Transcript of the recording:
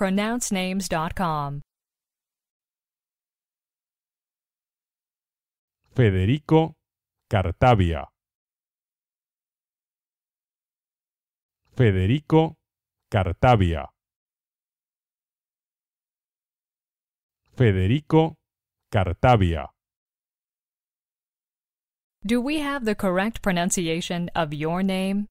pronouncenames.com. Federico Cartavia. Federico Cartavia. Federico Cartavia. Do we have the correct pronunciation of your name?